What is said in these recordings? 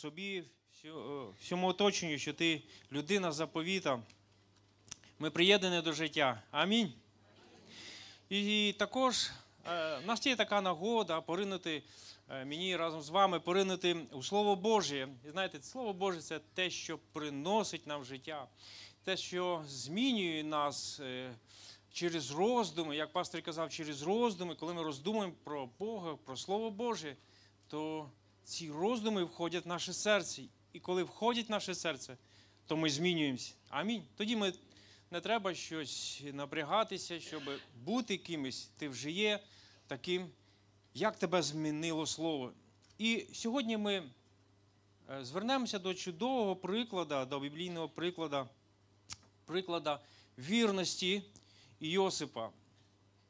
собі, е, всьому оточенню, що ти людина заповіта. Ми приєднані до життя. Амінь. І також у е, нас є така нагода поринути е, мені разом з вами, поринути у Слово Боже. І знаєте, Слово Боже це те, що приносить нам життя, те, що змінює нас через роздуми, як пастор казав, через роздуми, коли ми роздумуємо про Бога, про Слово Боже, то ці роздуми входять в наше серце. І коли входять в наше серце, то ми змінюємося. Амінь. Тоді ми не треба щось напрягатися, щоб бути кимось. Ти вже є таким, як тебе змінило слово. І сьогодні ми е, звернемося до чудового прикладу, до біблійного прикладу, прикладу вірності Йосипа.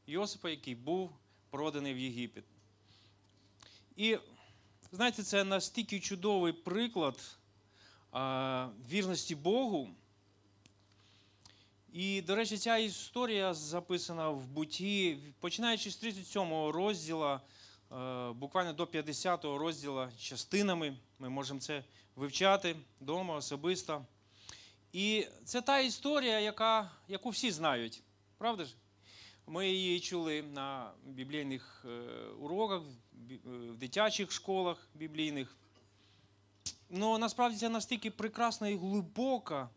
Йосипа, який був проданий в Єгипет. І Знаєте, це настільки чудовий приклад вірності Богу. І, до речі, ця історія записана в буті, починаючи з 37 го розділу, буквально до 50 го розділу частинами. Ми можемо це вивчати вдома особисто. І це та історія, яка, яку всі знають. Правда ж? Ми її чули на біблійних е, уроках, е, в дитячих школах біблійних. Ну насправді це настільки прекрасна і глибока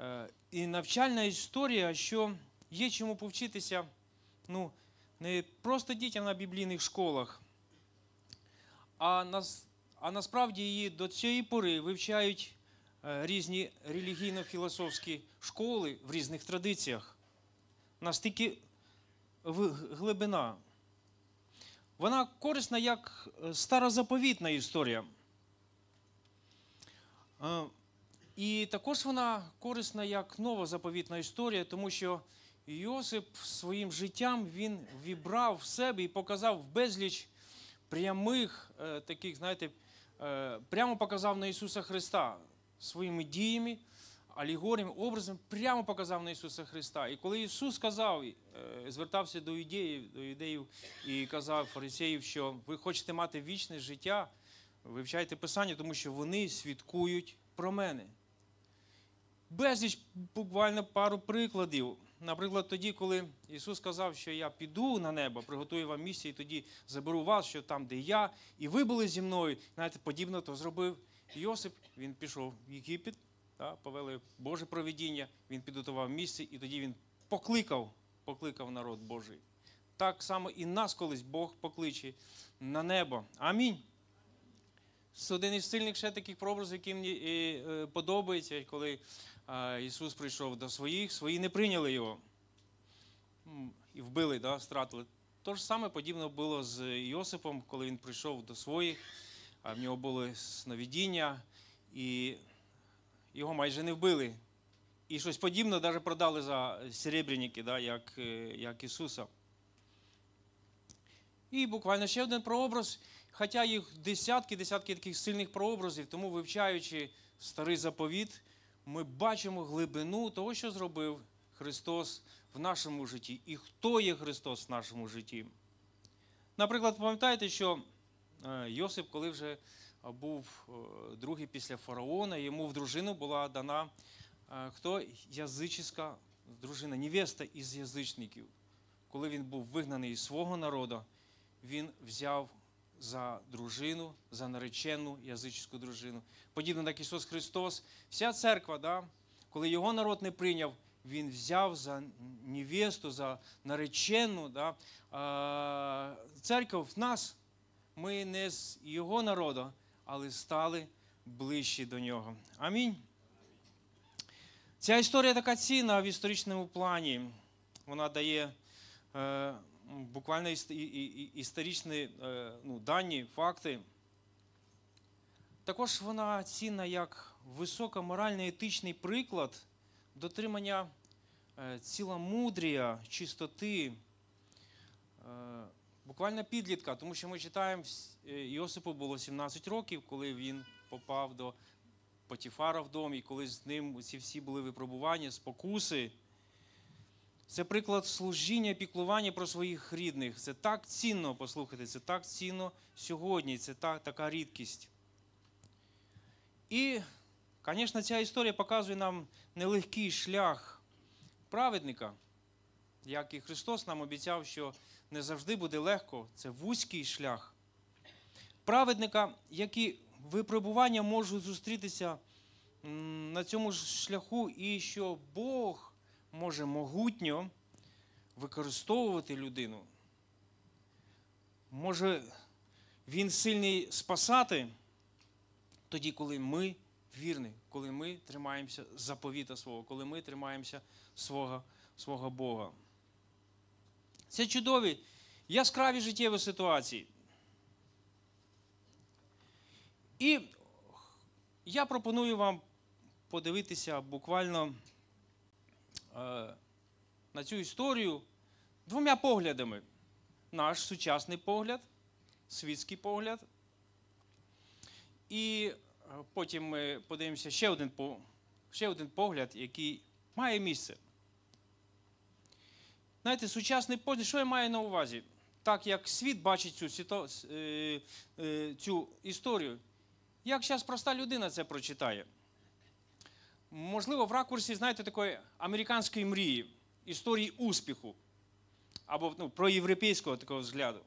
е, і навчальна історія, що є чому повчитися ну, не просто дітям на біблійних школах, а нас, а насправді її до цієї пори вивчають різні релігійно-філософські школи в різних традиціях настільки глибина. Вона корисна як е, старозаповітна історія. Е, і також вона корисна як новозаповітна історія, тому що Йосип своїм життям він вібрав в себе і показав безліч прямих е, таких, знаєте, прямо показав на Ісуса Христа своїми діями алігоріями, образом прямо показав на Ісуса Христа. І коли Ісус сказав, е, звертався до ідеїв, до ідеїв і казав фарисеїв, що ви хочете мати вічне життя, вивчайте Писання, тому що вони свідкують про мене. Безліч буквально пару прикладів. Наприклад, тоді, коли Ісус сказав, що я піду на небо, приготую вам місце, і тоді заберу вас, що там, де я, і ви були зі мною. Знаєте, подібно то зробив Йосип. Він пішов в Єгипет, да, повели Боже провідіння, він підготував місце, і тоді він покликав, покликав народ Божий. Так само і нас колись Бог покличе на небо. Амінь. Це один із сильних ще таких прообразів, який мені е, е, подобається, коли Ісус прийшов до своїх, свої не прийняли його і вбили, да, стратили. Те ж саме подібно було з Йосипом, коли він прийшов до своїх, а в нього були сновидіння. і його майже не вбили. І щось подібне навіть продали за серебряники, да, як е, як Ісуса. І буквально ще один прообраз. Хоча їх десятки, десятки таких сильних прообразів, тому вивчаючи старий заповіт, ми бачимо глибину того, що зробив Христос в нашому житті. І хто є Христос в нашому житті. Наприклад, пам'ятаєте, що е, Йосип, коли вже Е, був е, другий після фараона. Йому в дружину була дана е, хто язичська дружина, невеста із язичників. Коли він був вигнаний із свого народу, він взяв за дружину, за наречену язичську дружину. Подібно як Ісус Христос, вся церква, да, коли його народ не прийняв. Він взяв за невесту, за наречену. Да? Церква в нас, ми не з його народу, але стали ближчі до нього. Амінь. Ця історія така цінна в історичному плані. Вона дає е, буквально історичні е, ну, дані, факти. Також вона цінна як високоморально-етичний приклад дотримання е, ціла мудрія, чистоти буквально підлітка, тому що ми читаємо, е, Йосипу було 17 років, коли він попав до Потіфара в дом, і коли з ним ці всі були випробування, спокуси. Це приклад служіння, піклування про своїх рідних. Це так цінно, послухайте, це так цінно сьогодні, це так, така рідкість. І, звісно, ця історія показує нам нелегкий шлях праведника, як і Христос нам обіцяв, що не завжди буде легко, це вузький шлях. Праведника, які випробування можуть зустрітися на цьому ж шляху, і що Бог може могутньо використовувати людину. Може він сильний спасати тоді, коли ми вірні, коли ми тримаємося заповіта свого, коли ми тримаємося свого, свого Бога. Це чудові яскраві життєві ситуації. І я пропоную вам подивитися буквально е, на цю історію двома поглядами: наш сучасний погляд, світський погляд. І е, потім ми подивимося ще один ще один погляд, який має місце. Знаєте, сучасний поздрій, що я маю на увазі? Так як світ бачить цю сіто, е, е, цю історію, як зараз проста людина це прочитає? Можливо, в ракурсі, знаєте, такої американської мрії, історії успіху або ну, проєвропейського такого взгляду.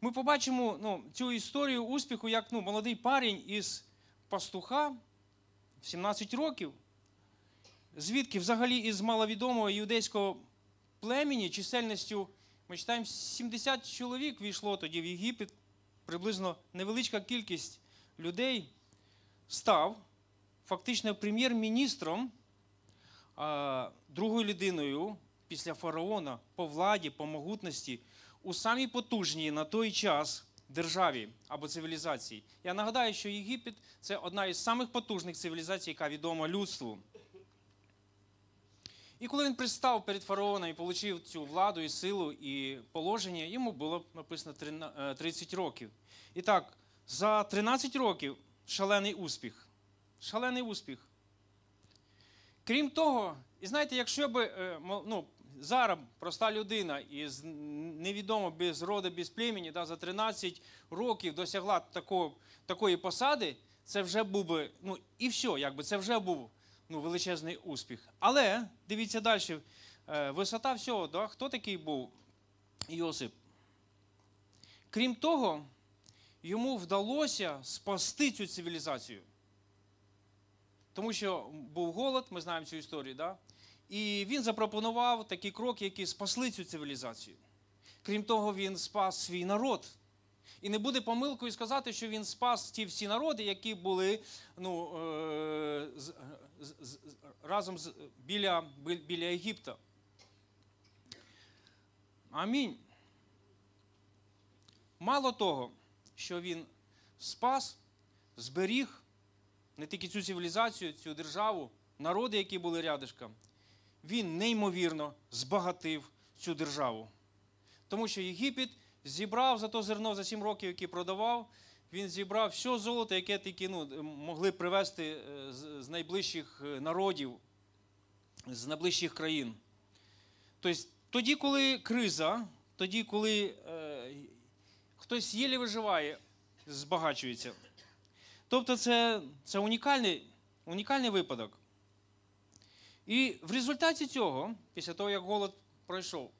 Ми побачимо ну, цю історію успіху, як ну, молодий парень із пастуха 17 років звідки взагалі із маловідомого юдейського племені чисельністю, ми читаємо, 70 чоловік війшло тоді в Єгипет, приблизно невеличка кількість людей став фактично прем'єр-міністром, другою людиною після фараона по владі, по могутності у самій потужній на той час. Державі або цивілізації. Я нагадаю, що Єгипет це одна із самих потужних цивілізацій, яка відома людству. І коли він пристав перед фараона і отримав цю владу, і силу, і положення, йому було написано 30 е, років. І так, за 13 років шалений успіх. Шалений успіх. Крім того, і знаєте, якщо б е, ну, зараз проста людина із невідомо без роду, без племені, да, за 13 років досягла такого, такої посади, це вже був би, ну і все, якби це вже був ну, величезний успіх. Але дивіться далі. Е, висота всього, да? хто такий був Йосип? Крім того, йому вдалося спасти цю цивілізацію. Тому що був голод, ми знаємо цю історію, да? і він запропонував такі кроки, які спасли цю цивілізацію. Крім того, він спас свій народ. І не буде помилкою сказати, що він спас ті всі народи, які були ну, е, з, е, з, разом з, біля, біля Єгипта. Амінь. Мало того, що він спас, зберіг не тільки цю цивілізацію, цю державу, народи, які були рядишком, він неймовірно збагатив цю державу. Тому що Єгипет. Зібрав за то зерно за сім років, які продавав, він зібрав все золото, яке тільки ну, могли привезти е, з найближчих е, народів, з найближчих країн. Тобто, тоді, коли криза, тоді, коли е, хтось єлі виживає, збагачується. Тобто, це це унікальний, унікальний випадок. І в результаті цього, після того, як голод пройшов,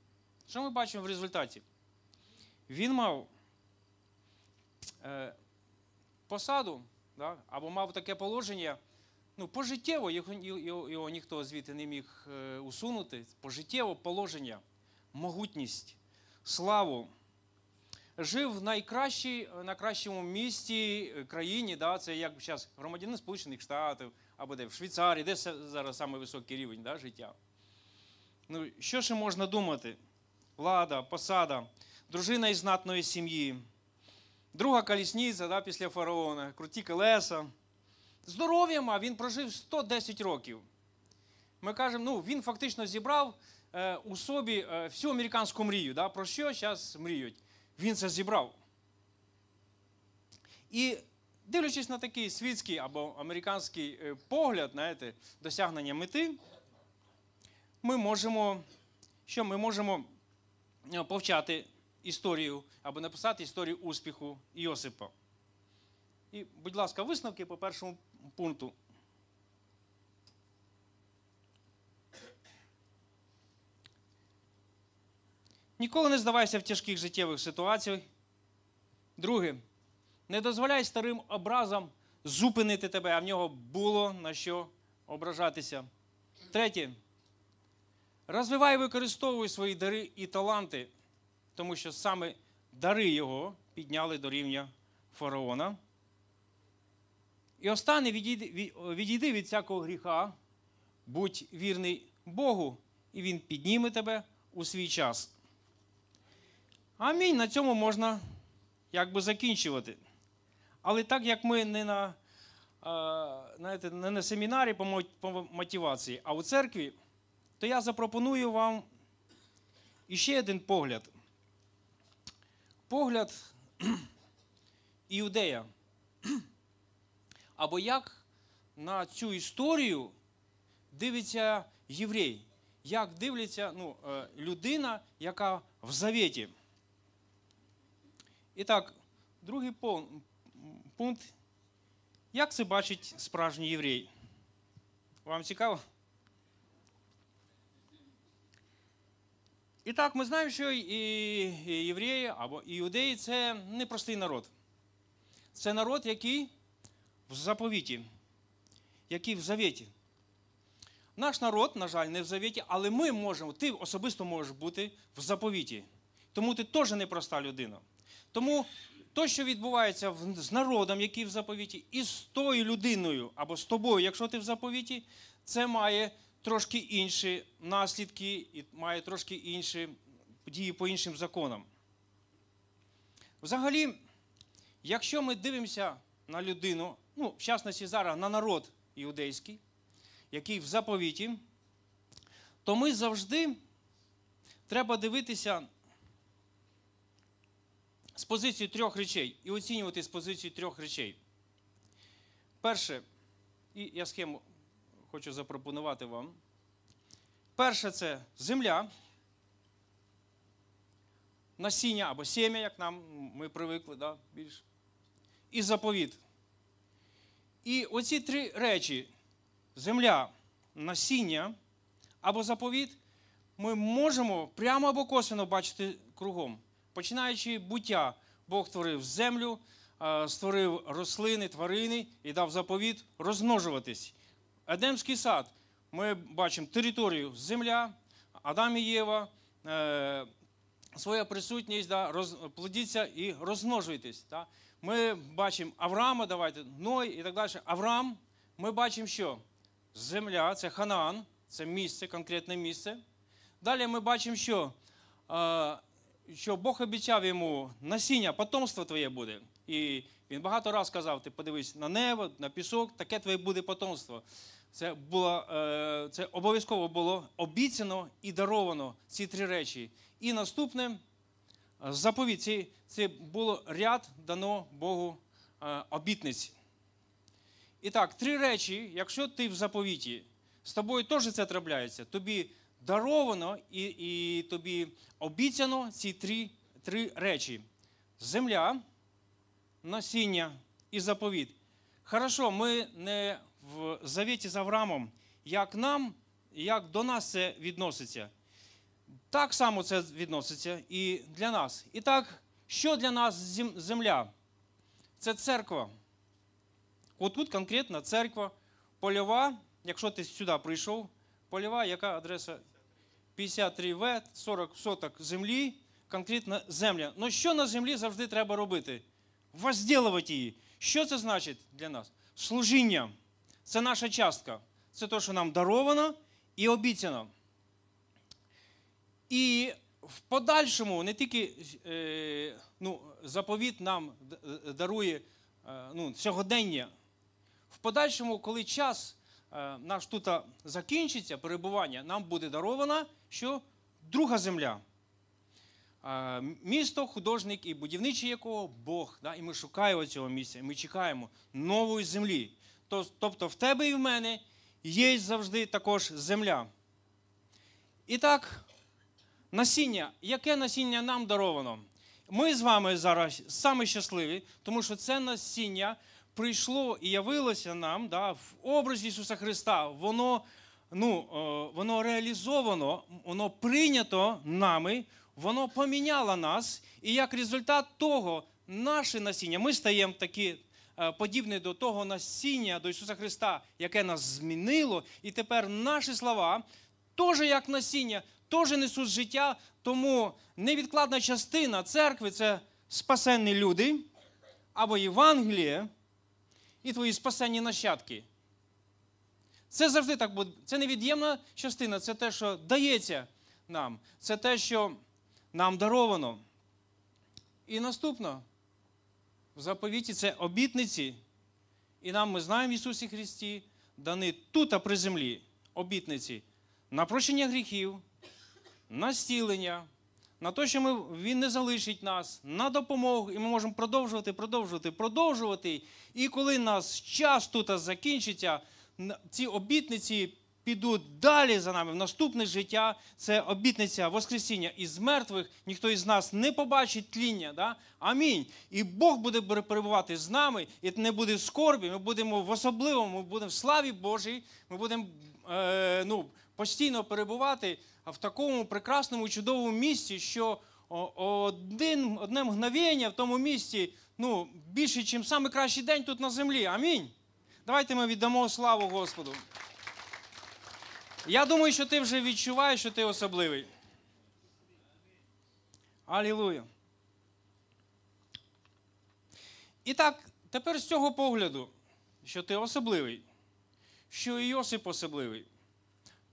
що ми бачимо в результаті? Він мав е, посаду да, або мав таке положення. Ну, пожиттєво його, його, його ніхто звідти не міг е, усунути. Пожиттєво положення, могутність, славу. Жив в найкращому місті е, країні, да, це як зараз громадянин Сполучених Штатів або де в Швейцарії, де зараз найвисокий рівень да, життя. Ну, Що ще можна думати? Влада, посада, дружина із знатної сім'ї, друга колісниця да, після фараона, круті колеса. Здоров'я а він прожив 110 років. Ми кажемо, ну він фактично зібрав е, у собі е, всю американську мрію. Да? Про що зараз мріють? Він це зібрав. І дивлячись на такий світський або американський е, погляд, знаєте, досягнення мети, ми можемо що ми можемо е, повчати історію або написати історію успіху Йосипа. І, будь ласка, висновки по першому пункту. Ніколи не здавайся в тяжких життєвих ситуаціях. Друге, не дозволяй старим образам зупинити тебе, а в нього було на що ображатися. Третє. Розвивай і використовуй свої дари і таланти тому що саме дари його підняли до рівня фараона. І останнє відійди, відійди від всякого гріха, будь вірний Богу, і Він підніме тебе у свій час. Амінь. На цьому можна якби закінчувати. Але так як ми не на е, знаєте, не на семінарі по мотивації, а у церкві, то я запропоную вам іще один погляд погляд іудея. Або як на цю історію дивиться єврей, як дивляться ну, е, людина, яка в завіті. І так, другий пункт. Як це бачить справжній єврей? Вам цікаво? І так, ми знаємо, що і євреї або іудеї це непростий народ. Це народ, який в заповіті, який в завіті. Наш народ, на жаль, не в завіті, але ми можемо, ти особисто можеш бути в заповіті. Тому ти теж непроста людина. Тому то, що відбувається з народом, який в заповіті, і з тою людиною або з тобою, якщо ти в заповіті, це має трошки інші наслідки і має трошки інші дії по іншим законам. Взагалі, якщо ми дивимося на людину, ну, в частності зараз на народ іудейський, який в заповіті, то ми завжди треба дивитися з позиції трьох речей і оцінювати з позиції трьох речей. Перше, і я схему хочу запропонувати вам. Перше це земля, насіння або сім'я, як нам ми привикли да, більше. І заповіт. І оці три речі: земля, насіння або заповіт, ми можемо прямо або косвенно бачити кругом. Починаючи буття, Бог творив землю, створив рослини, тварини і дав заповіт розмножуватись. Едемський сад. Ми бачимо територію земля, Адам і Єва, е, своя присутність, да, роз, плодіться і розмножуйтесь. Да. Ми бачимо Авраама, давайте, Ной і так далі. Авраам, ми бачимо, що земля це Ханаан, це місце, конкретне місце. Далі ми бачимо, що е, що Бог обіцяв йому насіння, потомство твоє буде. І він багато раз казав: ти подивись на небо, на пісок, таке твоє буде потомство. Це було, е, це обов'язково було обіцяно і даровано ці три речі. І наступне е, заповідь це, це було ряд дано Богу е, обітниць. І так, три речі, якщо ти в заповіті, з тобою теж це трапляється, тобі даровано і і тобі обіцяно ці три, три речі: земля, насіння і заповіт. Хорошо, ми не в завіті з Авраамом, як нам, як до нас це відноситься. Так само це відноситься і для нас. І так, що для нас земля? Це церква. От тут конкретна церква польова, якщо ти сюди прийшов, польова, яка адреса 53В, 40 соток землі, конкретна земля. Ну що на землі завжди треба робити? Возділувати її. Що це значить для нас? Служіння. Це наша частка. Це те, що нам даровано і обіцяно. І в подальшому не тільки е, ну, заповіт нам е, дарує е, ну, сьогодення. В подальшому, коли час наш тут закінчиться, перебування, нам буде дарована що друга земля. Місто, художник і будівничий якого Бог. Да? І ми шукаємо цього місця, і ми чекаємо нової землі тобто в тебе і в мене є завжди також земля. І так, насіння, яке насіння нам даровано? Ми з вами зараз саме щасливі, тому що це насіння прийшло і явилося нам да, в образі Ісуса Христа. Воно ну, е, воно реалізовано, воно прийнято нами, воно поміняло нас. І як результат того, наше насіння, ми стаємо такі Е, подібне до того насіння до Ісуса Христа, яке нас змінило, і тепер наші слова теж як насіння, теж несуть життя. Тому невідкладна частина церкви це спасенні люди або Євангеліє і твої спасенні нащадки. Це завжди так буде. Це невід'ємна частина, це те, що дається нам, це те, що нам даровано. І наступно, заповіті це обітниці. І нам ми знаємо в Ісусі Христі, дани тут, а при землі обітниці на прощення гріхів, на стілення, на те, що ми, Він не залишить нас, на допомогу. І ми можемо продовжувати, продовжувати, продовжувати. І коли нас час тут закінчиться, ці обітниці підуть далі за нами в наступне життя. Це обітниця Воскресіння із мертвих. Ніхто із нас не побачить тління. Да? Амінь. І Бог буде перебувати з нами, і не буде скорбі. Ми будемо в особливому, ми будемо в славі Божій. Ми будемо е, ну, постійно перебувати в такому прекрасному, чудовому місці, що один, одне мгновення в тому місці ну, більше, ніж найкращий день тут на землі. Амінь. Давайте ми віддамо славу Господу. Я думаю, що ти вже відчуваєш, що ти особливий. Алілуя. І так, тепер з цього погляду, що ти особливий, що і Йосип особливий,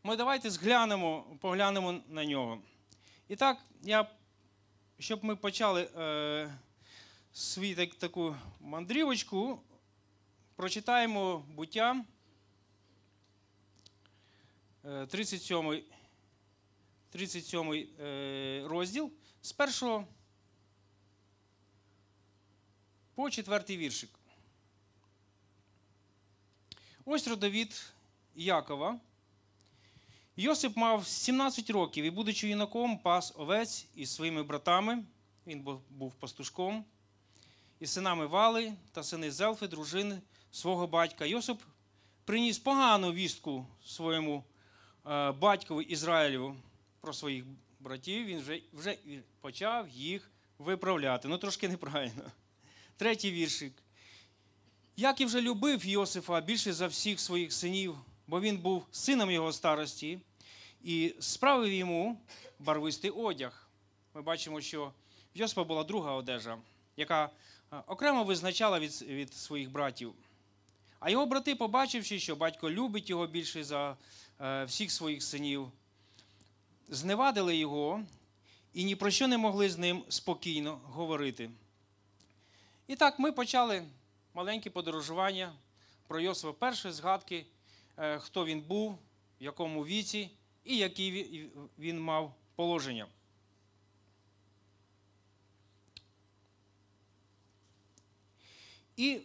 ми давайте зглянемо, поглянемо на нього. І так, я, щоб ми почали е, свій так, таку мандрівочку, прочитаємо буття. 37 е, 37 е, розділ з 1 по 4 віршик. Ось родовід Якова. Йосип мав 17 років і, будучи юнаком, пас овець із своїми братами. Він був пастушком, і синами Вали та сини Зелфи, дружини свого батька. Йосип приніс погану вістку своєму. Е, батькові Ізраїлю про своїх братів, він вже вже почав їх виправляти. Ну трошки неправильно. Третій віршик. Як і вже любив Йосифа більше за всіх своїх синів, бо він був сином його старості і справив йому барвистий одяг. Ми бачимо, що в Йосифа була друга одежа, яка е, окремо визначала від, від своїх братів. А його брати, побачивши, що батько любить його більше за Е, всіх своїх синів, зневадили його і ні про що не могли з ним спокійно говорити. І так ми почали маленьке подорожування про Йосифа перші згадки, е, хто він був, в якому віці і який він мав положення. І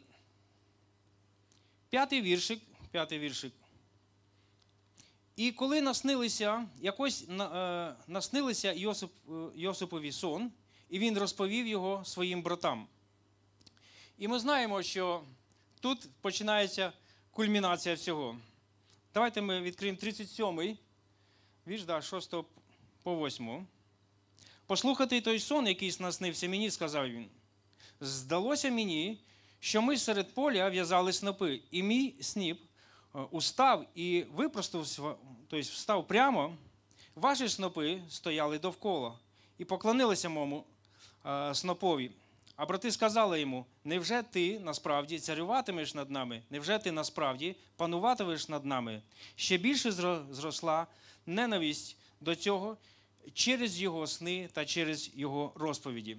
п'ятий віршик, п'ятий віршик і коли наснилися, якось е, наснилися Йосип, е, Йосипові сон, і він розповів його своїм братам. І ми знаємо, що тут починається кульмінація всього. Давайте ми відкриємо 37-й, вірш, да, 6 по 8. Послухати той сон, який наснився мені, сказав він. Здалося мені, що ми серед поля в'язали снопи, і мій сніп Е, устав і випростився, тобто встав прямо, ваші снопи стояли довкола і поклонилися моєму е, снопові. А брати сказали йому: невже ти насправді царюватимеш над нами? Невже ти насправді пануватимеш над нами? Ще більше зросла ненависть до цього через його сни та через його розповіді.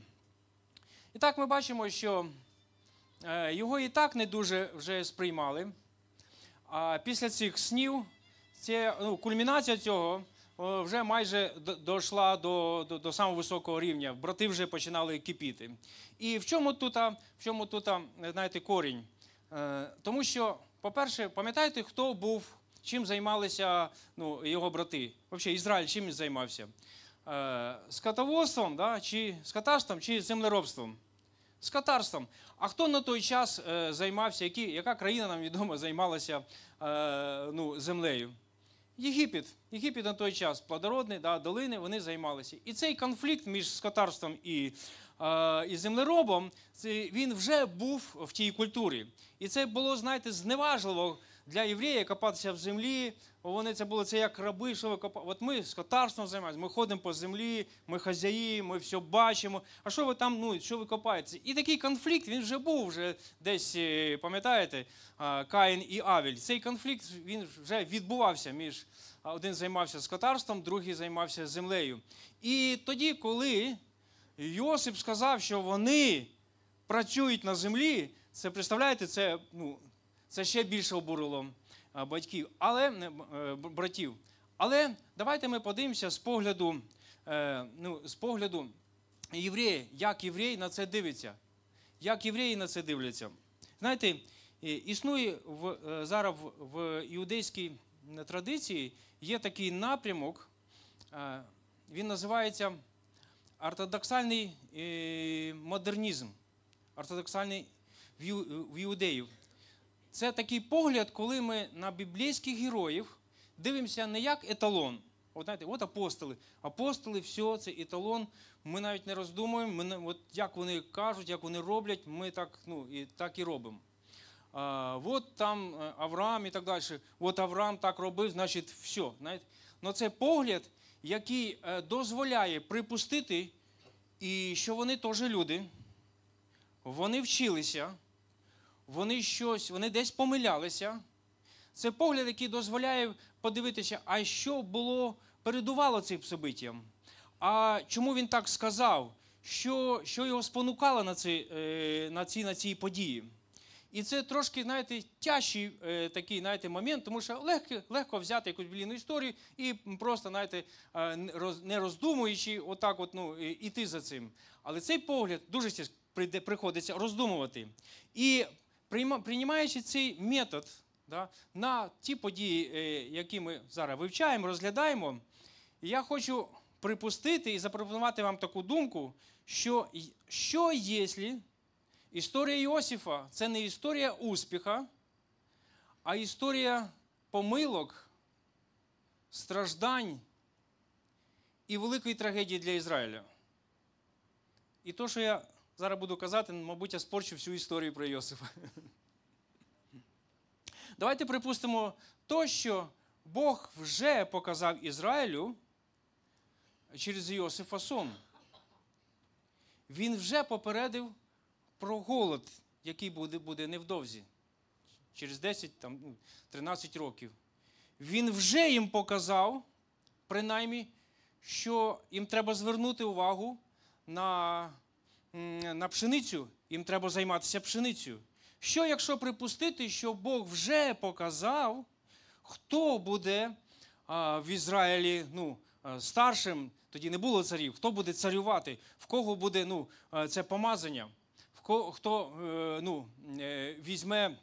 І так ми бачимо, що е, його і так не дуже вже сприймали. А після цих снів це, ну, кульмінація цього вже майже дійшла до, до, до самого високого рівня. Брати вже починали кипіти. І в чому тут, в чому тут знаєте, корінь? Е, тому що, по-перше, пам'ятаєте, хто був, чим займалися ну, його брати? Взагалі, Ізраїль чим займався? Е, скотоводством, да, чи скотарством, чи землеробством? з катарством. А хто на той час е, займався, які, яка країна нам відомо займалася е, ну, землею? Єгипет. Єгипет на той час плодородний, да, долини вони займалися. І цей конфлікт між скотарством і е, і землеробом він вже був в тій культурі. І це було, знаєте, зневажливо для євреїв копатися в землі, вони це було це як раби, що ви копали. От ми скотарством займаємося, ми ходимо по землі, ми хазяї, ми все бачимо. А що ви там, ну, що ви копаєте? І такий конфлікт він вже був вже десь, е, пам'ятаєте, Каїн і Авель. Цей конфлікт він вже відбувався між один займався скотарством, другий займався землею. І тоді, коли Йосип сказав, що вони працюють на землі, це представляєте, це ну, це ще більше обурило батьків, але е, е, братів. Але давайте ми подивимося з погляду е, ну, з погляду єврея, як євреї на це дивиться. Як євреї на це дивляться. Знаєте, існує в, зараз в іудейській традиції є такий напрямок, він називається ортодоксальний модернізм. Ортодоксальний в іудеїв. Це такий погляд, коли ми на біблійських героїв дивимося не як еталон. От знаєте, от апостоли. Апостоли, все, це еталон. Ми навіть не роздумуємо, ми, от як вони кажуть, як вони роблять, ми так ну, і так і робимо. А, От там е, Авраам і так далі. От Авраам так робив, значить, все. Знаєте? Но ну, це погляд, який е, дозволяє припустити, і що вони теж люди, вони вчилися вони щось, вони десь помилялися. Це погляд, який дозволяє подивитися, а що було, передувало цим событіям. А чому він так сказав? Що що його спонукало на ці, е, на ці на ці події? І це трошки, знаєте, тяжчий е, такий знаєте, момент, тому що легко легко взяти якусь біблійну історію і просто, знаєте, е, не роздумуючи, отак от, ну, іти за цим. Але цей погляд дуже приходиться роздумувати. І Приймаючи цей метод да, на ті події, е, які ми зараз вивчаємо, розглядаємо, я хочу припустити і запропонувати вам таку думку, що що якщо історія Йосифа це не історія успіха, а історія помилок, страждань і великої трагедії для Ізраїля. І то, що я Зараз буду казати, мабуть, я спорчу всю історію про Йосифа. Давайте припустимо то, що Бог вже показав Ізраїлю через Йосифа сон. Він вже попередив про голод, який буде буде невдовзі, через 10, 13 ну, років. Він вже їм показав, принаймні, що їм треба звернути увагу на на пшеницю, їм треба займатися пшеницею. Що, якщо припустити, що Бог вже показав, хто буде в Ізраїлі ну, старшим, тоді не було царів, хто буде царювати, в кого буде ну, це помазання, в кого, хто е, ну, е, візьме,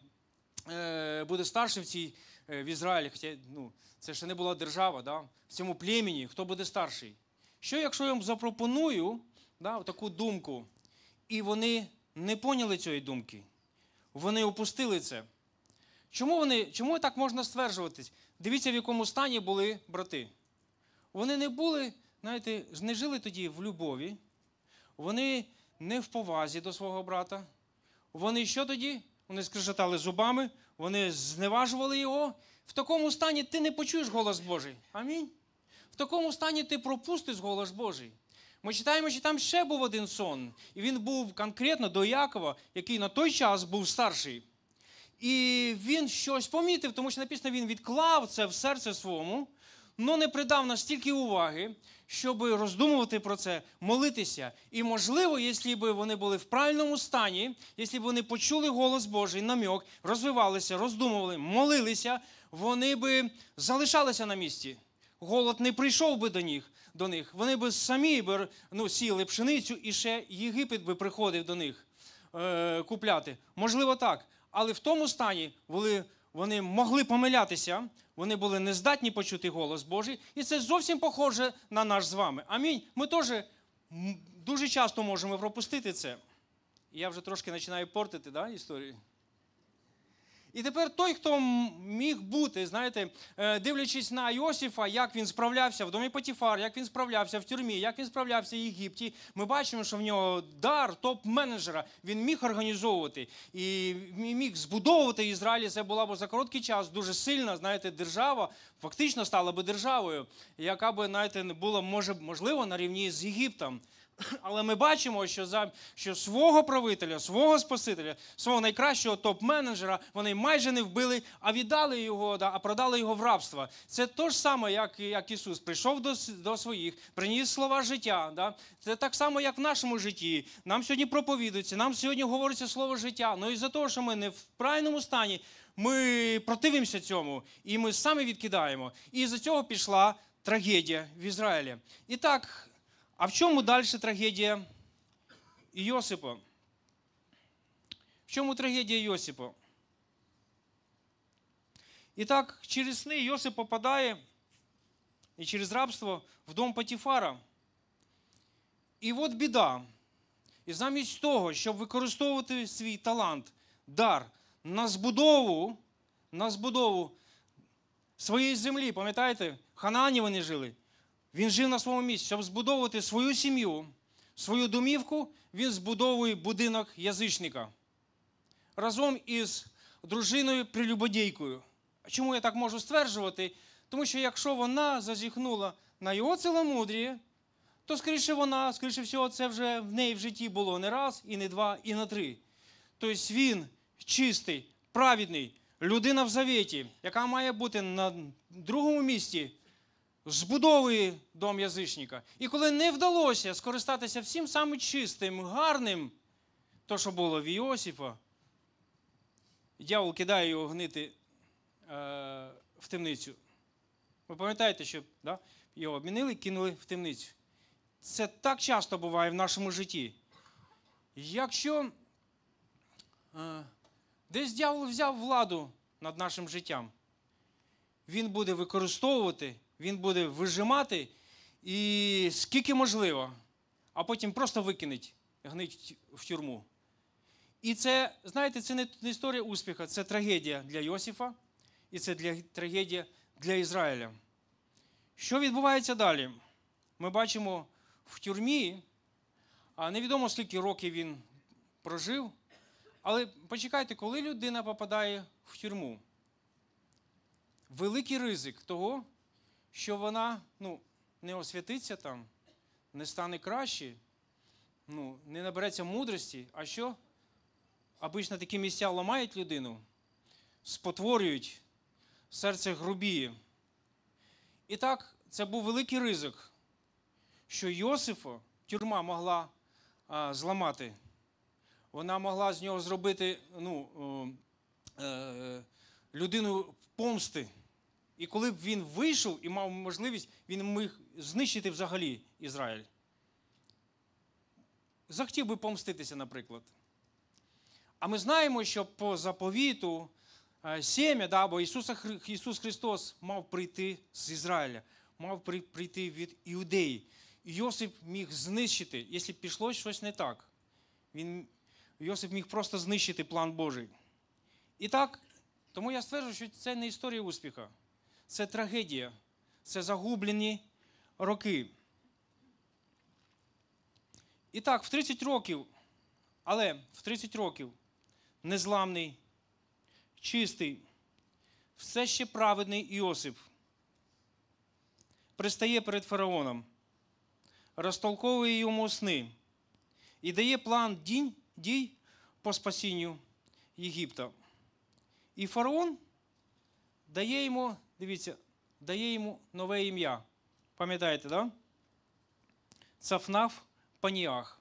е, буде старшим в цій в Ізраїлі, хоча ну, це ще не була держава, да? в цьому племені, хто буде старший. Що, якщо я вам запропоную да, таку думку? І вони не поняли цієї думки. Вони опустили це. Чому вони, чому так можна стверджуватись? Дивіться, в якому стані були брати. Вони не були, знаєте, не жили тоді в любові, вони не в повазі до свого брата. Вони що тоді? Вони скрежетали зубами, вони зневажували його. В такому стані ти не почуєш голос Божий. Амінь. В такому стані ти пропустиш голос Божий. Ми читаємо, що там ще був один сон. І він був конкретно до Якова, який на той час був старший. І він щось помітив, тому що написано, він відклав це в серце своєму, але не придав настільки уваги, щоб роздумувати про це, молитися. І, можливо, якщо б вони були в правильному стані, якщо б вони почули голос Божий, намік, розвивалися, роздумували, молилися, вони б залишалися на місці. Голод не прийшов би до них до них, вони би самі б, ну, сіяли пшеницю і ще Єгипет би приходив до них е, купляти. Можливо, так. Але в тому стані були. Вони могли помилятися, вони були нездатні почути голос Божий, і це зовсім похоже на наш з вами. Амінь. Ми теж дуже часто можемо пропустити це. Я вже трошки починаю портити да, історію. І тепер той, хто міг бути, знаєте, е, дивлячись на Йосифа, як він справлявся в домі Потіфар, як він справлявся в тюрмі, як він справлявся в Єгипті, ми бачимо, що в нього дар топ-менеджера він міг організовувати і міг збудовувати Ізраїль. Це була б за короткий час дуже сильна, знаєте, держава фактично стала би державою, яка би знаєте, не була може можливо на рівні з Єгиптом. Але ми бачимо, що за що свого правителя, свого спасителя, свого найкращого топ-менеджера вони майже не вбили, а віддали його, да, а продали його в рабство. Це то ж саме, як як Ісус прийшов до до своїх, приніс слова життя. Да? Це так само, як в нашому житті. Нам сьогодні проповідується, нам сьогодні говориться слово життя. Ну і за те, що ми не в правильному стані, ми противимося цьому, і ми самі відкидаємо. І за цього пішла трагедія в Ізраїлі. І так. А в чому далі трагедія Йосипа? В чому трагедія Йосипа? І так, через сни Йосип попадає і через рабство в дом Патіфара. І от біда. І замість того, щоб використовувати свій талант, дар на збудову на збудову своєї землі, пам'ятаєте, в ханані вони жили. Він жив на своєму місці, щоб збудовувати свою сім'ю, свою домівку, він збудовує будинок язичника разом із дружиною прелюбодійкою. Чому я так можу стверджувати? Тому що якщо вона зазіхнула на його целомудрі, то скоріше вона, скоріше всього, це вже в неї в житті було не раз, і не два, і не три. Тобто він чистий, праведний, людина в завіті, яка має бути на другому місці збудовує дом язичника. І коли не вдалося скористатися всім самим чистим, гарним, то що було в Іосифа, дьявол кидає його гнити е, в темницю. Ви пам'ятаєте, що да, його обмінили кинули в темницю. Це так часто буває в нашому житті. Якщо е, десь дявол взяв владу над нашим життям, він буде використовувати він буде вижимати і скільки можливо, а потім просто викинуть гнить в тюрму. І це, знаєте, це не історія успіха, це трагедія для Йосифа і це для, трагедія для Ізраїля. Що відбувається далі? Ми бачимо в тюрмі, а невідомо скільки років він прожив. Але почекайте, коли людина попадає в тюрму, великий ризик того, що вона ну, не освятиться там, не стане краще, ну, не набереться мудрості, а що? Обично такі місця ламають людину, спотворюють, серце грубіє. І так, це був великий ризик, що Йосифа тюрма могла а, зламати. Вона могла з нього зробити ну, е, людину помсти. І коли б він вийшов і мав можливість, він міг знищити взагалі Ізраїль. Захотів би помститися, наприклад. А ми знаємо, що по заповіту е, сім'я, да, бо Ісуса, Ісус Христос мав прийти з Ізраїля, мав прийти від Іудеї. Йосип міг знищити, якщо пішло щось не так. Він, Йосип міг просто знищити план Божий. І так, тому я стверджую, що це не історія успіха це трагедія, це загублені роки. І так, в 30 років, але в 30 років незламний, чистий, все ще праведний Іосип пристає перед фараоном, розтолковує йому сни і дає план дій, дій по спасінню Єгипта. І фараон дає йому дивіться, дає йому нове ім'я. Пам'ятаєте, да? Цафнаф Паніах.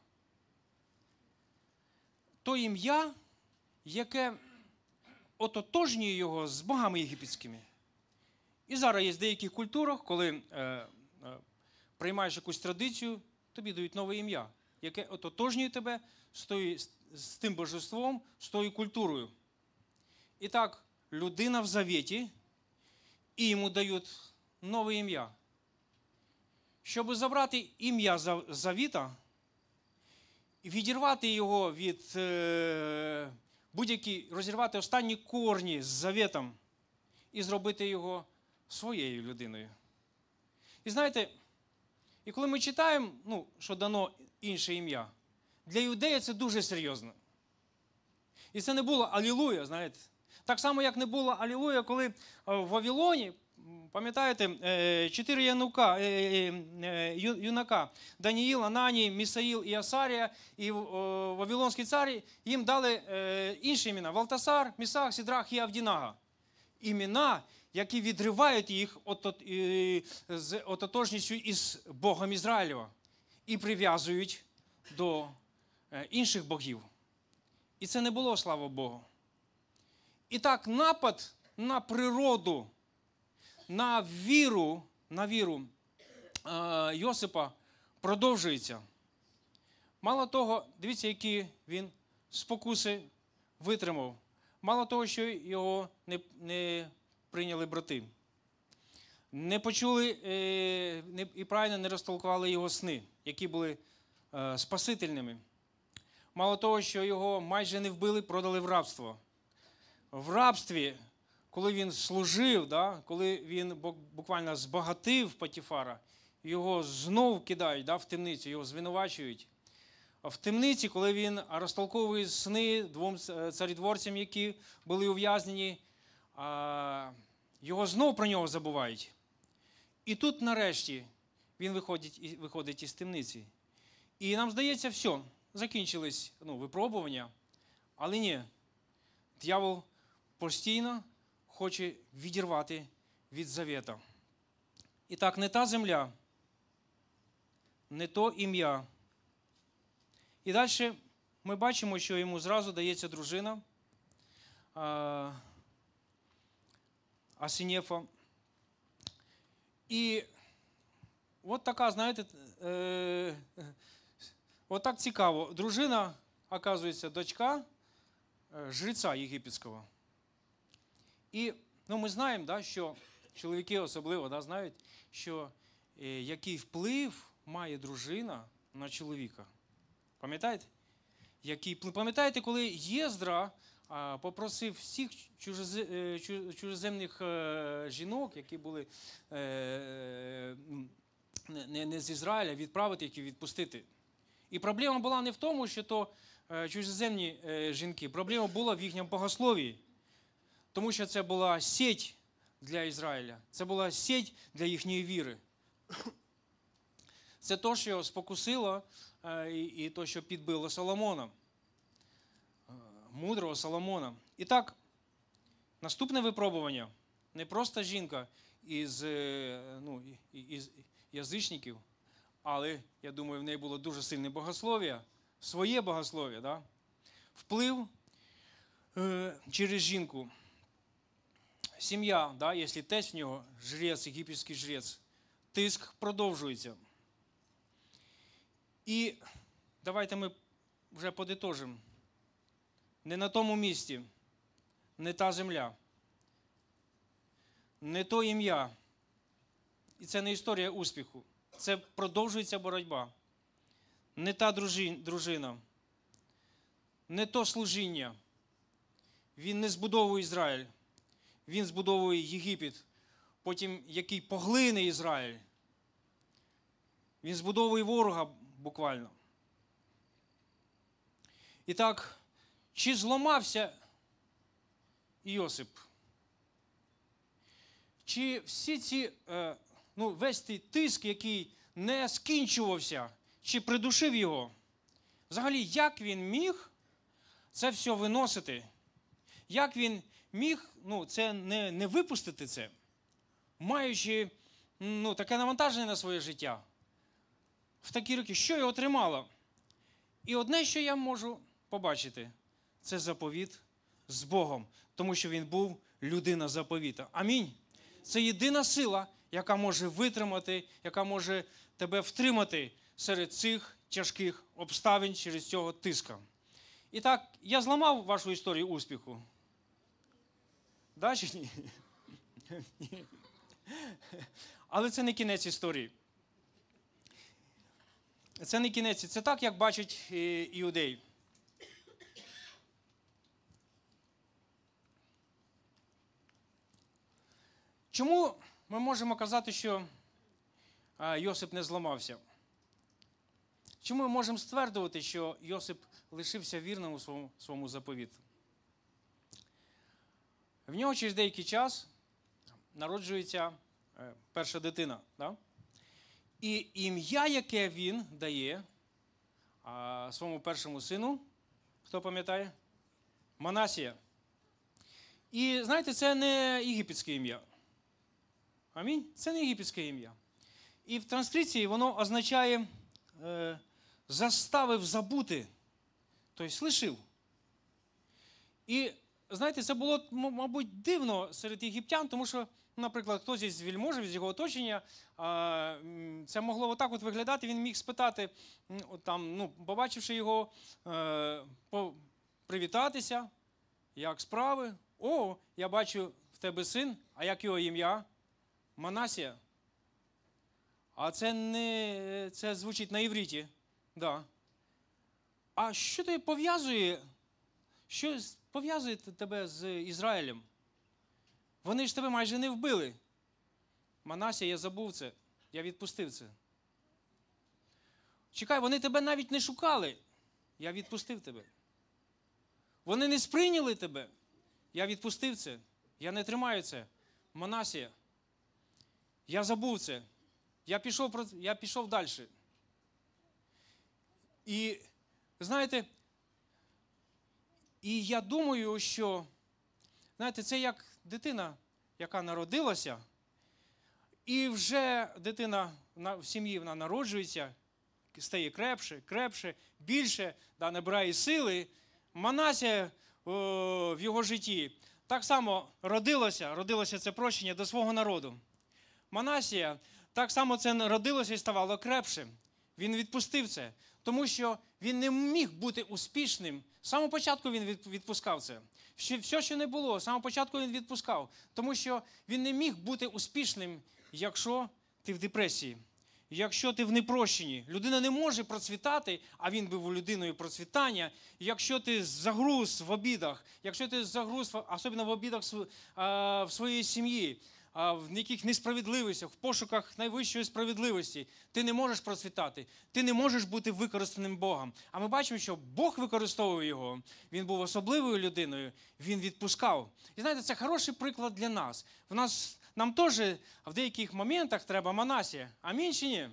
То ім'я, яке ототожнює його з богами єгипетськими. І зараз є в деяких культурах, коли е, е, приймаєш якусь традицію, тобі дають нове ім'я, яке ототожнює тебе з, тою, з тим божеством, з тою культурою. І так, людина в завіті и ему дают новое имя. Щоб забрати ім'я Завіта, відірвати його від е, будь-які, розірвати останні корні з Заветом і зробити його своєю людиною. І знаєте, і коли ми читаємо, ну, що дано інше ім'я, для іудея це дуже серйозно. І це не було алілуя, знаєте. Так само, як не було Алілуя, коли е, в Вавилоні, пам'ятаєте, е, чотири янука, е, юнака Даніїл, Ананій, Місаїл і Асарія, і Вавилонський цар їм дали інші імена: Валтасар, Місах, Сідрах і Авдінага. Імена, які відривають їх з ототожністю із Богом Ізраїлева і прив'язують до інших богів. І це не було слава Богу. І так, напад на природу, на віру, на віру е, Йосипа продовжується. Мало того, дивіться, які він спокуси витримав. Мало того, що його не не прийняли брати, не почули е, не, і правильно не розтолкували його сни, які були е, спасительними. Мало того, що його майже не вбили, продали в рабство в рабстві, коли він служив, да, коли він буквально збагатив Патіфара, його знов кидають да, в темницю, його звинувачують. В темниці, коли він розтолковує сни двом е, царідворцям, які були ув'язнені, його знов про нього забувають. І тут, нарешті, він виходить виходить із темниці. І нам здається, все, закінчились ну, випробування. Але ні, дьявол постійно хоче відірвати від завета. І так, не та земля, не то ім'я. І далі ми бачимо, що йому зразу дається дружина Асінєфа. І от така, знаєте, е, от так цікаво. Дружина, оказується, дочка е, жриця єгипетського. І ну, ми знаємо, да, що чоловіки особливо да, знають, що е, який вплив має дружина на чоловіка. Пам'ятаєте? Який, Пам'ятаєте, коли Єздра а, попросив всіх чужеземних е, жінок, які були е, е не, не з Ізраїля, відправити їх і відпустити? І проблема була не в тому, що то е, чужоземні е, жінки, проблема була в їхньому богословії. Тому що це була сеть для Ізраїля, це була сеть для їхньої віри. Це то, що спокусило е, і то, що підбило Соломона, е, мудрого Соломона. І так, наступне випробування не просто жінка із е, ну, із язичників, але я думаю, в неї було дуже сильне богослов'я, своє богослов'я, да? вплив через жінку. Сім'я, да, если тесть в нього, жрець, єгипетський жрець, тиск продовжується. І давайте ми вже подитожимо. Не на тому місці, не та земля, не то ім'я. І це не історія успіху. Це продовжується боротьба. Не та дружина, не то служіння. Він не збудовує Ізраїль він збудовує Єгипет, потім який поглине Ізраїль. Він збудовує ворога буквально. І так, чи зламався Йосип? Чи всі ці, е, ну, весь цей тиск, який не скінчувався, чи придушив його? Взагалі, як він міг це все виносити? Як він міг ну, це не не випустити це, маючи ну, таке навантаження на своє життя в такі роки, що я отримала? І одне, що я можу побачити, це заповіт з Богом, тому що він був людина заповіта. Амінь. Це єдина сила, яка може витримати, яка може тебе втримати серед цих тяжких обставин через цього тиска. І так, я зламав вашу історію успіху. Да чи ні? Але це не кінець історії. Це не кінець, це так, як бачить е, іудей. Чому ми можемо казати, що Йосип не зламався? Чому ми можемо стверджувати, що Йосип лишився вірним у своєму заповіту? В нього через деякий час народжується е, перша дитина. Да? І ім'я, яке він дає своєму першому сину, хто пам'ятає? Манасія. І знаєте, це не єгипетське ім'я. Амінь? Це не єгипетське ім'я. І в транскриції воно означає е, заставив забути, тобто лишив. І знаєте, це було, мабуть, дивно серед єгиптян, тому що, наприклад, хтось із вільможів, з його оточення, це могло отак от виглядати. Він міг спитати, там, ну, побачивши його, е, привітатися, як справи. О, я бачу в тебе син, а як його ім'я? Манасія. А це не це звучить на івріті. Да. А що ти пов'язує? Що пов'язує тебе з Ізраїлем. Вони ж тебе майже не вбили. Манася, я забув це, я відпустив це. Чекай, вони тебе навіть не шукали. Я відпустив тебе. Вони не сприйняли тебе. Я відпустив це. Я не тримаю це. Манасія. Я забув це. Я пішов я пішов далі. І знаєте, і я думаю, що, знаєте, це як дитина, яка народилася, і вже дитина в сім'ї вона народжується, стає крепше, крепше, більше, да, набирає сили. Манася о, в його житті так само родилося, родилося це прощення до свого народу. Манасія так само це народилося і ставало крепшим. Він відпустив це, тому що він не міг бути успішним. З самого початку він відпускав це. Все, що не було, з самого початку він відпускав. Тому що він не міг бути успішним, якщо ти в депресії, якщо ти в непрощенні. Людина не може процвітати, а він був людиною процвітання. Якщо ти загруз в обідах, якщо ти загруз, особливо в обідах в своїй сім'ї в яких несправедливостях, в пошуках найвищої справедливості. Ти не можеш процвітати, ти не можеш бути використаним Богом. А ми бачимо, що Бог використовує його. Він був особливою людиною, він відпускав. І знаєте, це хороший приклад для нас. В нас нам теж в деяких моментах треба манасія. Амінь чи ні?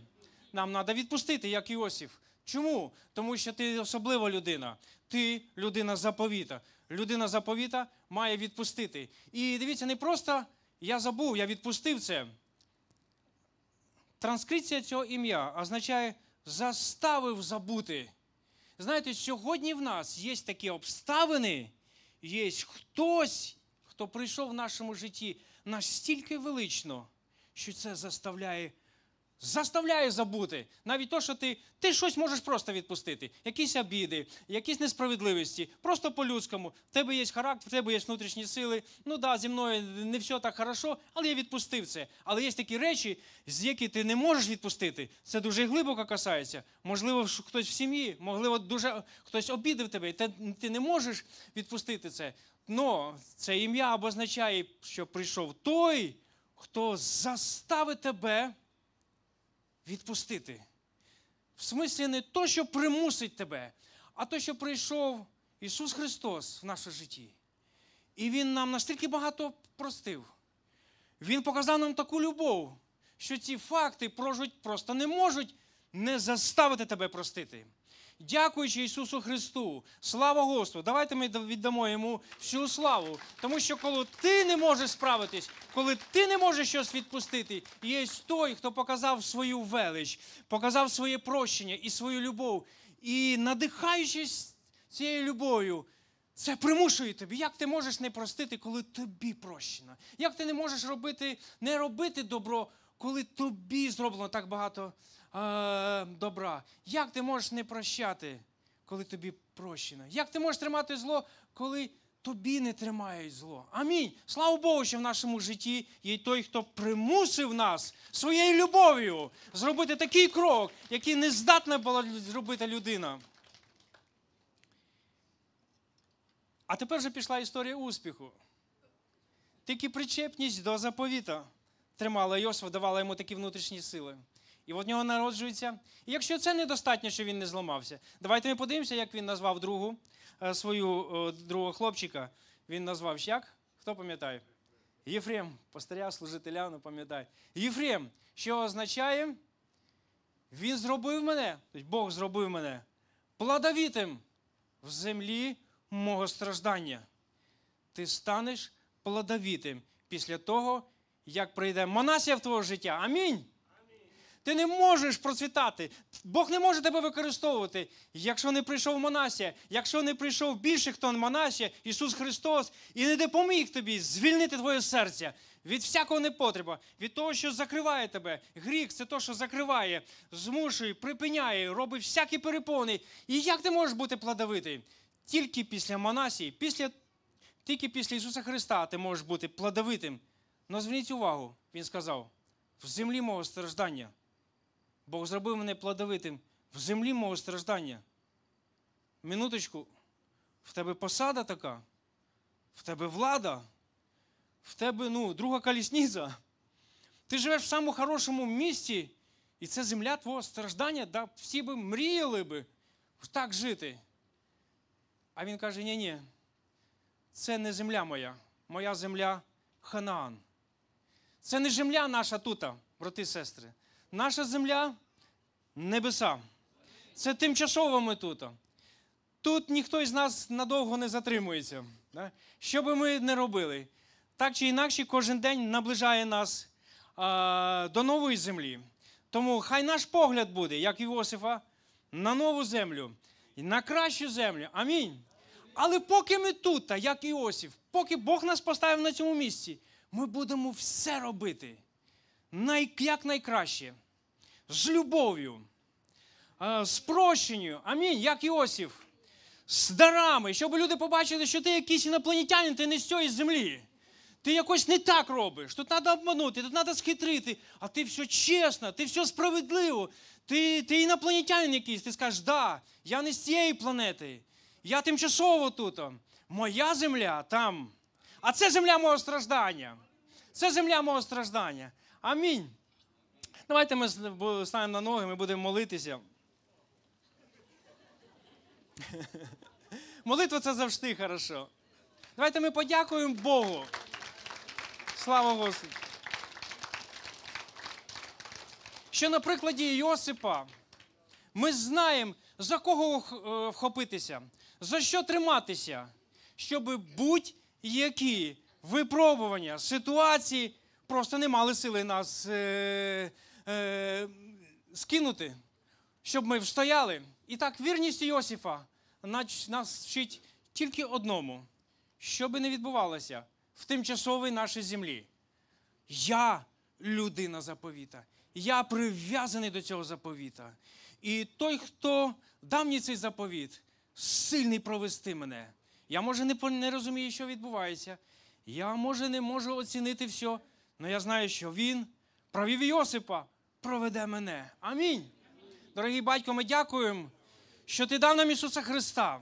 Нам треба відпустити, як Іосиф. Чому? Тому що ти особлива людина. Ти людина заповіта. Людина заповіта має відпустити. І дивіться, не просто я забув, я відпустив це. Транскрипція цього ім'я означає заставив забути. Знаєте, сьогодні в нас є такі обставини, є хтось, хто прийшов в нашому житті настільки велично, що це заставляє Заставляє забути навіть то, що ти ти щось можеш просто відпустити. Якісь обіди, якісь несправедливості, просто по-людському. В тебе є характер, в тебе є внутрішні сили. Ну да, зі мною не все так хорошо, але я відпустив це. Але є такі речі, з які ти не можеш відпустити. Це дуже глибоко касається. Можливо, хтось в сім'ї, можливо, дуже хтось обідив тебе, і ти не можеш відпустити це. Но це ім'я обозначає, що прийшов той, хто заставить тебе відпустити. В смислі не то, що примусить тебе, а то, що прийшов Ісус Христос в наше житті. І Він нам настільки багато простив. Він показав нам таку любов, що ці факти прожить просто не можуть не заставити тебе простити. Дякуючи Ісусу Христу, слава Господу! Давайте ми віддамо йому всю славу. Тому що коли ти не можеш справитись, коли ти не можеш щось відпустити, є той, хто показав свою велич, показав своє прощення і свою любов. І надихаючись цією любов'ю, це примушує тобі. Як ти можеш не простити, коли тобі прощено? Як ти не можеш робити, не робити добро, коли тобі зроблено так багато? е, добра. Як ти можеш не прощати, коли тобі прощено? Як ти можеш тримати зло, коли тобі не тримають зло? Амінь. Слава Богу, що в нашому житті є той, хто примусив нас своєю любов'ю зробити такий крок, який не здатна була зробити людина. А тепер вже пішла історія успіху. Тільки причепність до заповіта тримала Йосифа, давала йому такі внутрішні сили і в нього народжується. І якщо це недостатньо, що він не зламався, давайте ми подивимося, як він назвав другу е, свою е, другого хлопчика. Він назвав як? Хто пам'ятає? Єфрем, пастиря, служителя, ну пам'ятай. Єфрем, що означає? Він зробив мене, тобто Бог зробив мене плодовитим в землі мого страждання. Ти станеш плодовитим після того, як прийде монасія в твоє життя. Амінь. Ти не можеш процвітати. Бог не може тебе використовувати. Якщо не прийшов Монасія, якщо не прийшов більше, хто Монасія, Ісус Христос, і не допоміг тобі звільнити твоє серце від всякого непотреба, від того, що закриває тебе. Гріх це те, що закриває, змушує, припиняє, робить всякі перепони. І як ти можеш бути плодовитий? Тільки після Монасії, після, тільки після Ісуса Христа ти можеш бути плодовитим. Но зверніть увагу, Він сказав, в землі мого страждання. Бог зробив мене плодовитим в землі мого страждання. Минуточку, в тебе посада така, в тебе влада, в тебе ну, друга колісниця. Ти живеш в самому хорошому місці, і це земля твого страждання, да всі би мріяли би так жити. А він каже: ні ні це не земля моя, моя земля Ханаан. Це не земля наша тута, брати і сестри. Наша земля небеса. Це тимчасово ми тут. Тут ніхто із нас надовго не затримується. Що би ми не робили, так чи інакше, кожен день наближає нас а, до нової землі. Тому хай наш погляд буде, як Іосифа, на нову землю, і на кращу землю. Амінь. Але поки ми тут, як Іосиф, поки Бог нас поставив на цьому місці, ми будемо все робити най, як найкраще, з любов'ю, е, з прощенню. Амінь, як Іосиф, з дарами, щоб люди побачили, що ти якийсь інопланетянин, ти не з цієї землі. Ти якось не так робиш, тут треба обманути, тут треба схитрити, а ти все чесно, ти все справедливо, ти ти інопланетянин якийсь, ти скажеш, да, я не з цієї планети, я тимчасово тут. Моя земля там. А це земля мого страждання. Це земля мого страждання. Амінь. Давайте ми станемо на ноги, ми будемо молитися. Молитва це завжди хорошо. Давайте ми подякуємо Богу. Слава Господу. Що на прикладі Йосипа ми знаємо, за кого е, вхопитися, за що триматися, щоб будь-які випробування, ситуації просто не мали сили нас е, е, скинути, щоб ми встояли. І так, вірність Йосифа нас вчить тільки одному, що би не відбувалося в тимчасовій нашій землі. Я людина заповіта. Я прив'язаний до цього заповіта. І той, хто дав мені цей заповіт, сильний провести мене. Я може не розумію, що відбувається. Я може не можу оцінити все але ну, я знаю, що Він провів Йосипа, проведе мене. Амінь. Дорогі батько, ми дякуємо, що ти дав нам Ісуса Христа.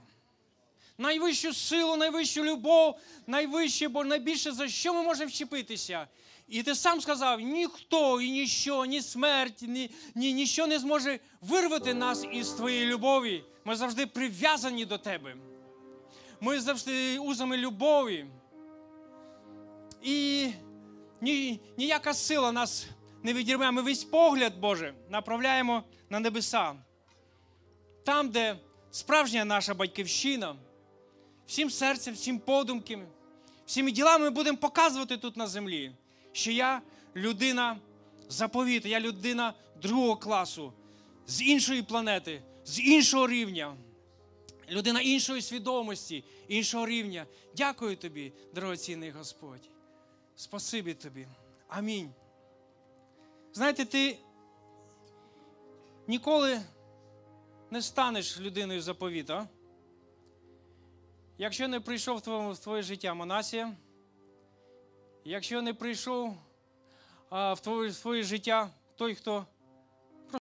Найвищу силу, найвищу любов, найвище, бо найбільше за що ми можемо вчепитися. І ти сам сказав: ніхто і ніщо, ні смерть, ні, ні, ніщо не зможе вирвати нас із твоєї любові. Ми завжди прив'язані до тебе. Ми завжди узами любові. І ні, ніяка сила нас не відірве. Ми весь погляд Боже направляємо на небеса. Там, де справжня наша батьківщина, всім серцем, всім подумками, всіми ділами будемо показувати тут на землі, що я людина заповіту, я людина другого класу, з іншої планети, з іншого рівня. Людина іншої свідомості, іншого рівня. Дякую тобі, дорогоцінний Господь. Спасибі тобі. Амінь. Знаєте, ти ніколи не станеш людиною заповіта, якщо не прийшов в твоє, життя Манасія, якщо не прийшов в твоє життя той, хто